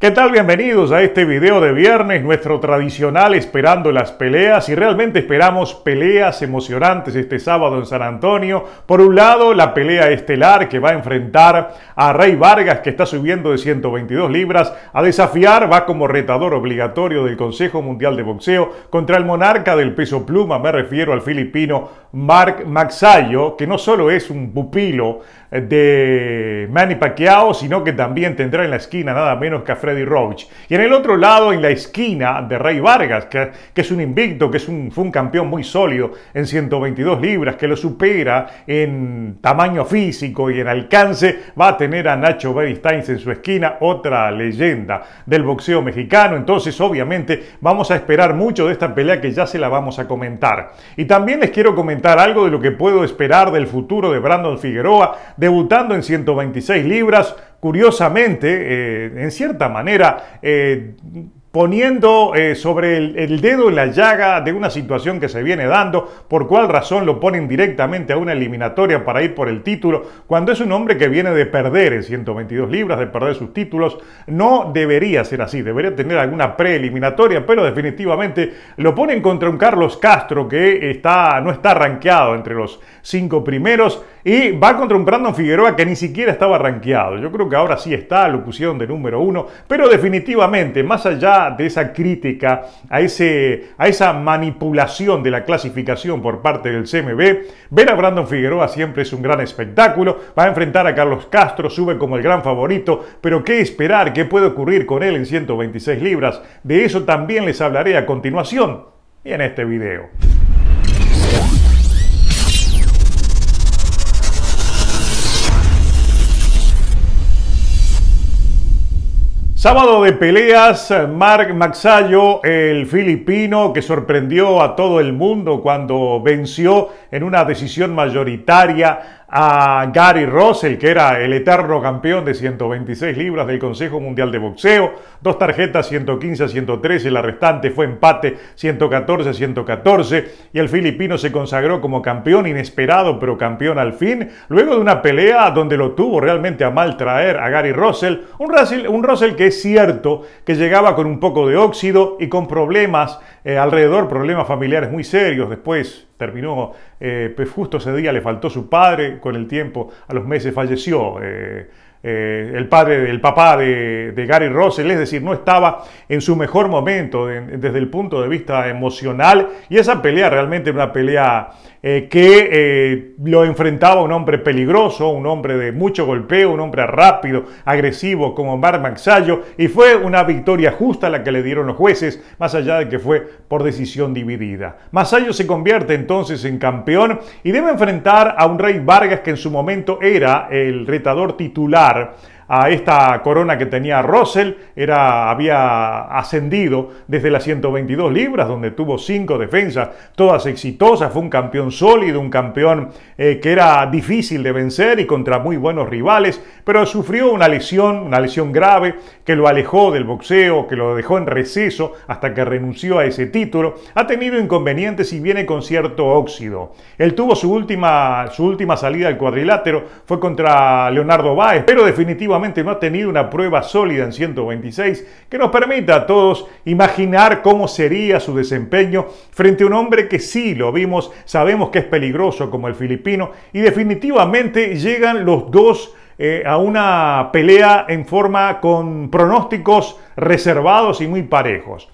¿Qué tal? Bienvenidos a este video de viernes, nuestro tradicional esperando las peleas y realmente esperamos peleas emocionantes este sábado en San Antonio. Por un lado, la pelea estelar que va a enfrentar a Rey Vargas que está subiendo de 122 libras a desafiar, va como retador obligatorio del Consejo Mundial de Boxeo contra el monarca del peso pluma, me refiero al filipino Mark Maxayo, que no solo es un pupilo de Manny Pacquiao, sino que también tendrá en la esquina nada menos que a Freddy Roach. Y en el otro lado, en la esquina de Rey Vargas, que, es un invicto, que es fue un campeón muy sólido en 122 libras, que lo supera en tamaño físico y en alcance, va a tener a Nacho Beristain en su esquina, otra leyenda del boxeo mexicano. Entonces, obviamente, vamos a esperar mucho de esta pelea que ya se la vamos a comentar. Y también les quiero comentar algo de lo que puedo esperar del futuro de Brandon Figueroa debutando en 126 libras. Curiosamente, eh, en cierta manera, eh, poniendo eh, sobre el, dedo en la llaga de una situación que se viene dando, por cuál razón lo ponen directamente a una eliminatoria para ir por el título, cuando es un hombre que viene de perder en 122 libras, de perder sus títulos, no debería ser así, debería tener alguna preeliminatoria, pero definitivamente lo ponen contra un Carlos Castro que está, no está rankeado entre los cinco primeros y va contra un Brandon Figueroa que ni siquiera estaba rankeado, yo creo que ahora sí está, lo pusieron de número uno, pero definitivamente, más allá de esa crítica, a, ese, a esa manipulación de la clasificación por parte del CMB. Ver a Brandon Figueroa siempre es un gran espectáculo. Va a enfrentar a Carlos Castro, sube como el gran favorito, pero ¿qué esperar? ¿Qué puede ocurrir con él en 126 libras? De eso también les hablaré a continuación y en este video. Sábado de peleas, Mark Maxayo, el filipino que sorprendió a todo el mundo cuando venció en una decisión mayoritaria a Gary Russell, que era el eterno campeón de 126 libras del Consejo Mundial de Boxeo, dos tarjetas 115 a 113, la restante fue empate 114 114 y el filipino se consagró como campeón inesperado, pero campeón al fin, luego de una pelea donde lo tuvo realmente a mal traer a Gary Russell, un Russell, que es cierto que llegaba con un poco de óxido y con problemas eh, alrededor, problemas familiares muy serios después terminó eh, pues justo ese día, le faltó su padre, con el tiempo, a los meses falleció. Eh, eh, el padre del papá de, Gary Russell, es decir, no estaba en su mejor momento desde el punto de vista emocional y esa pelea realmente una pelea eh, que eh, lo enfrentaba un hombre peligroso, un hombre de mucho golpeo, un hombre rápido, agresivo como Mark Maxayo y fue una victoria justa la que le dieron los jueces, más allá de que fue por decisión dividida. Masayo se convierte entonces en campeón y debe enfrentar a un Rey Vargas que en su momento era el retador titular bar a esta corona que tenía Russell, era, había ascendido desde las 122 libras, donde tuvo cinco defensas, todas exitosas, fue un campeón sólido, un campeón eh, que era difícil de vencer y contra muy buenos rivales, pero sufrió una lesión, una lesión grave que lo alejó del boxeo, que lo dejó en receso hasta que renunció a ese título, ha tenido inconvenientes y viene con cierto óxido. Él tuvo su última, su última salida al cuadrilátero, fue contra Leonardo Báez, pero definitivamente no ha tenido una prueba sólida en 126 que nos permita a todos imaginar cómo sería su desempeño frente a un hombre que sí lo vimos, sabemos que es peligroso como el filipino y definitivamente llegan los dos eh, a una pelea en forma con pronósticos reservados y muy parejos.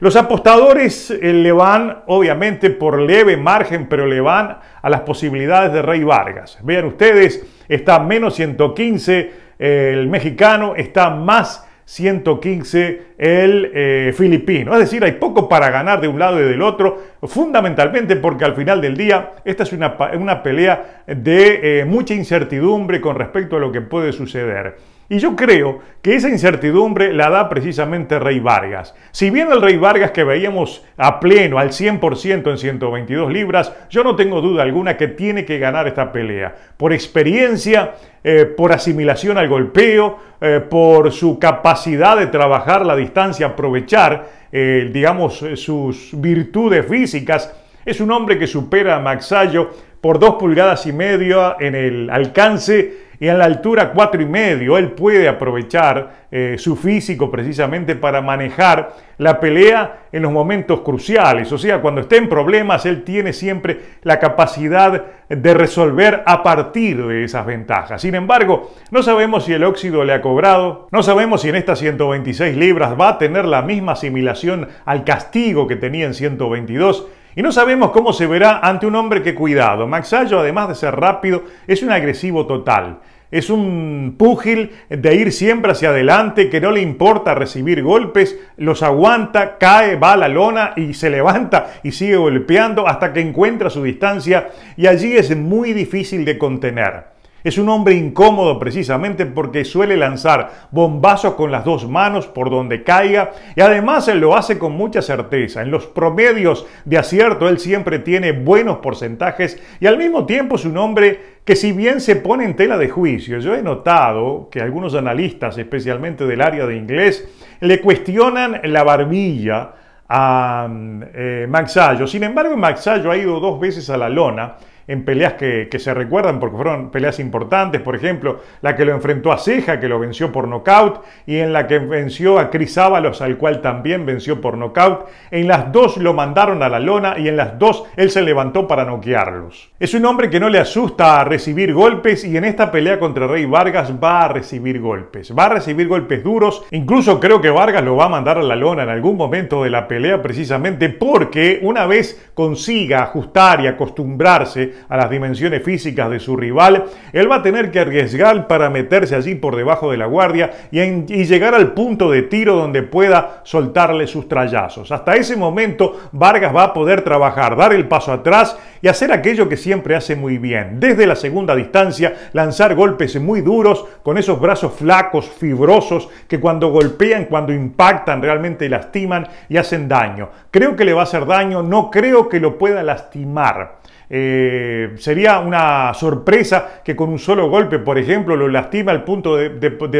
Los apostadores eh, le van, obviamente, por leve margen, pero le van a las posibilidades de Rey Vargas. Vean ustedes, está menos 115 el mexicano, está más 115 el eh, filipino. Es decir, hay poco para ganar de un lado y del otro, fundamentalmente porque al final del día esta es una, pelea de eh, mucha incertidumbre con respecto a lo que puede suceder. Y yo creo que esa incertidumbre la da precisamente Rey Vargas. Si bien el Rey Vargas que veíamos a pleno, al 100% en 122 libras, yo no tengo duda alguna que tiene que ganar esta pelea. Por experiencia, eh, por asimilación al golpeo, eh, por su capacidad de trabajar la distancia, aprovechar, eh, digamos, sus virtudes físicas. Es un hombre que supera a Maxayo por dos pulgadas y media en el alcance y a la altura 4 y medio, él puede aprovechar eh, su físico precisamente para manejar la pelea en los momentos cruciales. O sea, cuando esté en problemas, él tiene siempre la capacidad de resolver a partir de esas ventajas. Sin embargo, no sabemos si el óxido le ha cobrado, no sabemos si en estas 126 libras va a tener la misma asimilación al castigo que tenía en 122. Y no sabemos cómo se verá ante un hombre que, cuidado, Maxayo, además de ser rápido, es un agresivo total. Es un púgil de ir siempre hacia adelante, que no le importa recibir golpes, los aguanta, cae, va a la lona y se levanta y sigue golpeando hasta que encuentra su distancia y allí es muy difícil de contener. Es un hombre incómodo precisamente porque suele lanzar bombazos con las dos manos por donde caiga y además él lo hace con mucha certeza. En los promedios de acierto él siempre tiene buenos porcentajes y al mismo tiempo es un hombre que si bien se pone en tela de juicio, yo he notado que algunos analistas, especialmente del área de inglés, le cuestionan la barbilla a eh, Maxayo. Sin embargo, Maxayo ha ido dos veces a la lona en peleas que, se recuerdan porque fueron peleas importantes, por ejemplo, la que lo enfrentó a Ceja, que lo venció por nocaut, y en la que venció a Cris Ábalos, al cual también venció por nocaut. En las dos lo mandaron a la lona y en las dos él se levantó para noquearlos. Es un hombre que no le asusta recibir golpes y en esta pelea contra Rey Vargas va a recibir golpes. Va a recibir golpes duros, incluso creo que Vargas lo va a mandar a la lona en algún momento de la pelea precisamente porque una vez consiga ajustar y acostumbrarse a las dimensiones físicas de su rival, él va a tener que arriesgar para meterse allí por debajo de la guardia y, llegar al punto de tiro donde pueda soltarle sus trallazos. Hasta ese momento Vargas va a poder trabajar, dar el paso atrás y hacer aquello que siempre hace muy bien. Desde la segunda distancia, lanzar golpes muy duros con esos brazos flacos, fibrosos, que cuando golpean, cuando impactan, realmente lastiman y hacen daño. Creo que le va a hacer daño, no creo que lo pueda lastimar. Eh, sería una sorpresa que con un solo golpe, por ejemplo, lo lastime al punto de,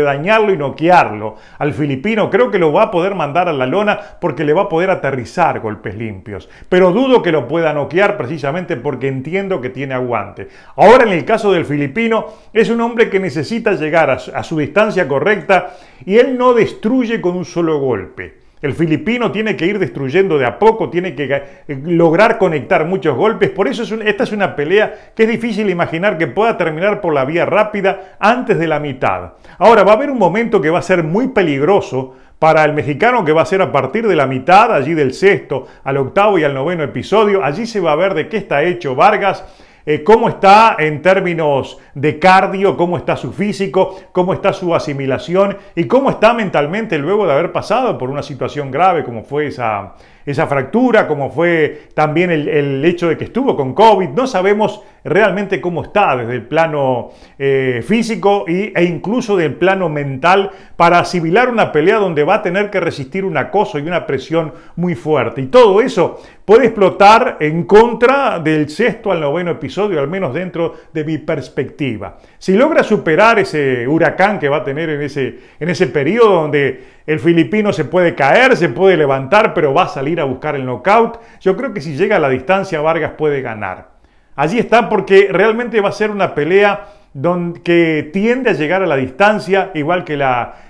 dañarlo y noquearlo. Al filipino creo que lo va a poder mandar a la lona porque le va a poder aterrizar golpes limpios. Pero dudo que lo pueda noquear precisamente porque entiendo que tiene aguante. Ahora en el caso del filipino es un hombre que necesita llegar a su distancia correcta y él no destruye con un solo golpe. El filipino tiene que ir destruyendo de a poco, tiene que lograr conectar muchos golpes. Por eso esta es una pelea que es difícil imaginar que pueda terminar por la vía rápida antes de la mitad. Ahora, va a haber un momento que va a ser muy peligroso para el mexicano que va a ser a partir de la mitad, allí del sexto al octavo y al noveno episodio. Allí se va a ver de qué está hecho Vargas eh, cómo está en términos de cardio, cómo está su físico, cómo está su asimilación y cómo está mentalmente luego de haber pasado por una situación grave como fue esa esa fractura, como fue también el, hecho de que estuvo con COVID. No sabemos realmente cómo está desde el plano eh, físico e incluso del plano mental para asimilar una pelea donde va a tener que resistir un acoso y una presión muy fuerte. Y todo eso puede explotar en contra del sexto al noveno episodio, al menos dentro de mi perspectiva. Si logra superar ese huracán que va a tener en ese, en ese periodo donde el filipino se puede caer, se puede levantar, pero va a salir a buscar el knockout. Yo creo que si llega a la distancia Vargas puede ganar. Allí está porque realmente va a ser una pelea donde, que tiende a llegar a la distancia, igual que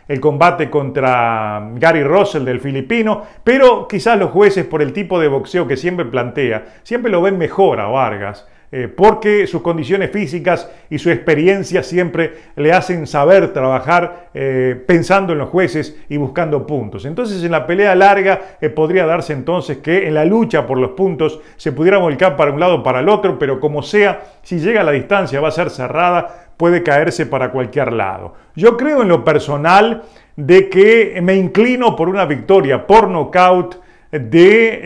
el combate contra Gary Russell del filipino, pero quizás los jueces por el tipo de boxeo que siempre plantea, siempre lo ven mejor a Vargas. Eh, porque sus condiciones físicas y su experiencia siempre le hacen saber trabajar eh, pensando en los jueces y buscando puntos. Entonces en la pelea larga eh, podría darse entonces que en la lucha por los puntos se pudiera volcar para un lado o para el otro, pero como sea, si llega a la distancia va a ser cerrada, puede caerse para cualquier lado. Yo creo en lo personal de que me inclino por una victoria por nocaut de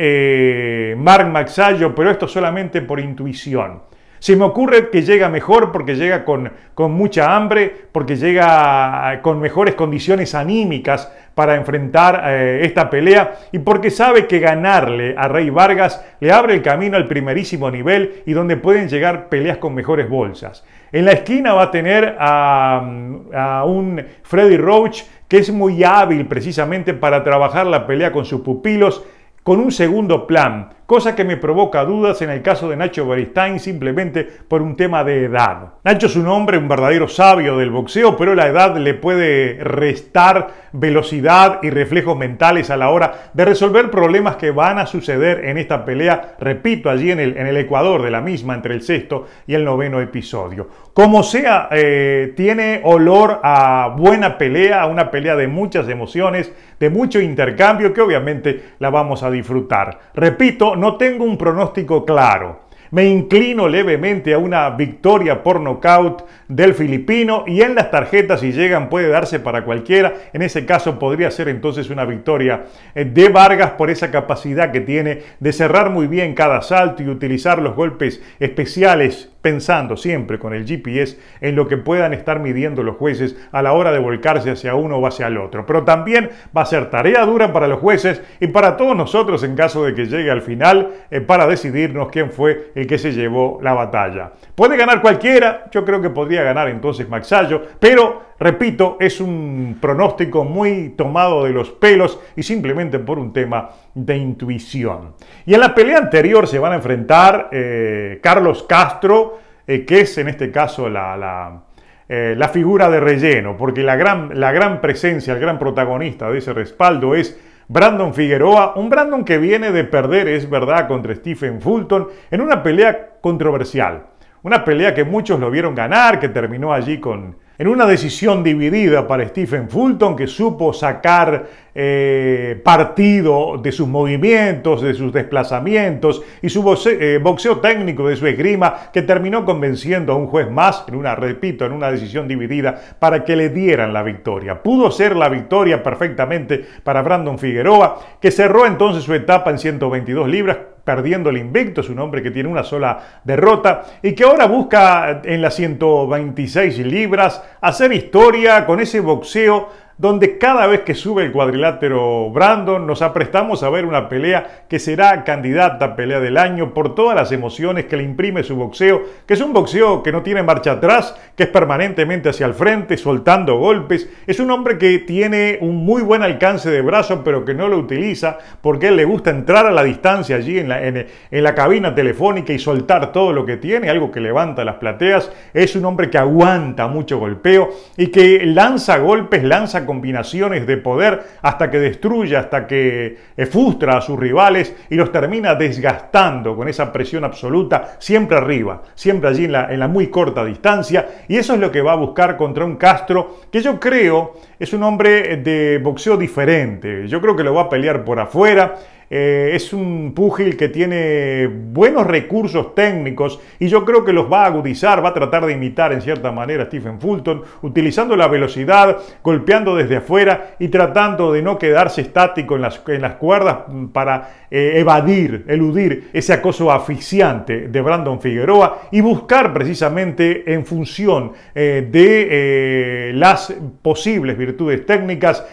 eh, Mark Maxallo, pero esto solamente por intuición. Se me ocurre que llega mejor porque llega con, con mucha hambre, porque llega eh, con mejores condiciones anímicas para enfrentar eh, esta pelea y porque sabe que ganarle a Rey Vargas le abre el camino al primerísimo nivel y donde pueden llegar peleas con mejores bolsas. En la esquina va a tener a, mm, a un Freddy Roach que es muy hábil precisamente para trabajar la pelea con sus pupilos con un segundo plan, cosa que me provoca dudas en el caso de Nacho Beristain simplemente por un tema de edad. Nacho es un hombre, un verdadero sabio del boxeo, pero la edad le puede restar velocidad y reflejos mentales a la hora de resolver problemas que van a suceder en esta pelea, repito, allí en el, Ecuador de la misma, entre el sexto y el noveno episodio. Como sea, eh, tiene olor a buena pelea, a una pelea de muchas emociones, de mucho intercambio, que obviamente la vamos a disfrutar. Repito, no tengo un pronóstico claro. Me inclino levemente a una victoria por nocaut del filipino y en las tarjetas, si llegan, puede darse para cualquiera. En ese caso podría ser entonces una victoria eh, de Vargas por esa capacidad que tiene de cerrar muy bien cada salto y utilizar los golpes especiales pensando siempre con el GPS en lo que puedan estar midiendo los jueces a la hora de volcarse hacia uno o hacia el otro. Pero también va a ser tarea dura para los jueces y para todos nosotros en caso de que llegue al final eh, para decidirnos quién fue el que se llevó la batalla. Puede ganar cualquiera, yo creo que podría ganar entonces Maxayo, pero repito, es un pronóstico muy tomado de los pelos y simplemente por un tema de intuición. Y en la pelea anterior se van a enfrentar eh, Carlos Castro, eh, que es en este caso eh, la, figura de relleno, porque la gran, la gran presencia, el gran protagonista de ese respaldo es Brandon Figueroa, un Brandon que viene de perder, es verdad, contra Stephen Fulton en una pelea controversial. Una pelea que muchos lo vieron ganar, que terminó allí con, en una decisión dividida para Stephen Fulton, que supo sacar eh, partido de sus movimientos, de sus desplazamientos y su boxeo, eh, boxeo técnico, de su esgrima, que terminó convenciendo a un juez más, en una, repito, en una decisión dividida, para que le dieran la victoria. Pudo ser la victoria perfectamente para Brandon Figueroa, que cerró entonces su etapa en 122 libras perdiendo el invicto, es un hombre que tiene una sola derrota y que ahora busca en las 126 libras hacer historia con ese boxeo donde cada vez que sube el cuadrilátero Brandon nos aprestamos a ver una pelea que será candidata a pelea del año por todas las emociones que le imprime su boxeo, que es un boxeo que no tiene marcha atrás, que es permanentemente hacia el frente, soltando golpes. Es un hombre que tiene un muy buen alcance de brazo, pero que no lo utiliza porque él le gusta entrar a la distancia allí en la, en la cabina telefónica y soltar todo lo que tiene, algo que levanta las plateas. Es un hombre que aguanta mucho golpeo y que lanza golpes, lanza combinaciones de poder hasta que destruye, hasta que eh, frustra a sus rivales y los termina desgastando con esa presión absoluta, siempre arriba, siempre allí en la, en la muy corta distancia. Y eso es lo que va a buscar contra un Castro que yo creo es un hombre de boxeo diferente. Yo creo que lo va a pelear por afuera. Eh, es un púgil que tiene buenos recursos técnicos y yo creo que los va a agudizar, va a tratar de imitar en cierta manera a Stephen Fulton, utilizando la velocidad, golpeando desde afuera y tratando de no quedarse estático en las, en las cuerdas para eh, evadir, eludir ese acoso asfixiante de Brandon Figueroa y buscar precisamente en función eh, de las posibles virtudes técnicas,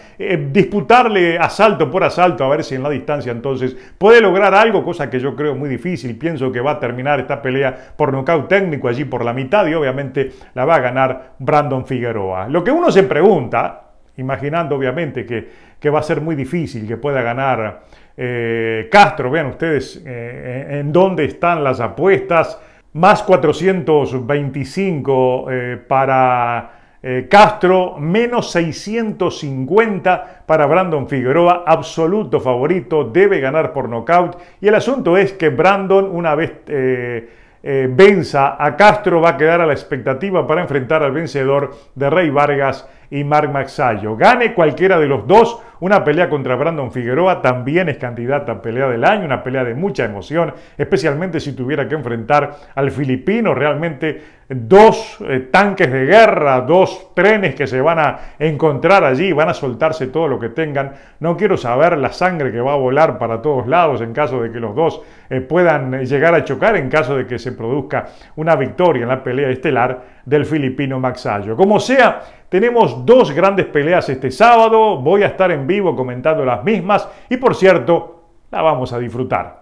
disputarle asalto por asalto a ver si en la distancia entonces entonces, puede lograr algo, cosa que yo creo muy difícil. Pienso que va a terminar esta pelea por nocaut técnico allí por la mitad y obviamente la va a ganar Brandon Figueroa. Lo que uno se pregunta, imaginando obviamente que, va a ser muy difícil que pueda ganar eh, Castro. Vean ustedes eh, en dónde están las apuestas. Más 425 eh, para eh, Castro, menos 650 para Brandon Figueroa, absoluto favorito, debe ganar por nocaut. Y el asunto es que Brandon, una vez eh, eh, venza a Castro, va a quedar a la expectativa para enfrentar al vencedor de Rey Vargas y Mark Maxayo. Gane cualquiera de los dos, una pelea contra Brandon Figueroa también es candidata a pelea del año, una pelea de mucha emoción, especialmente si tuviera que enfrentar al filipino, realmente dos eh, tanques de guerra, dos trenes que se van a encontrar allí, van a soltarse todo lo que tengan. No quiero saber la sangre que va a volar para todos lados en caso de que los dos eh, puedan eh, llegar a chocar, en caso de que se produzca una victoria en la pelea estelar del filipino Maxayo. Como sea, tenemos dos grandes peleas este sábado, voy a estar en vivo comentando las mismas y por cierto, la vamos a disfrutar.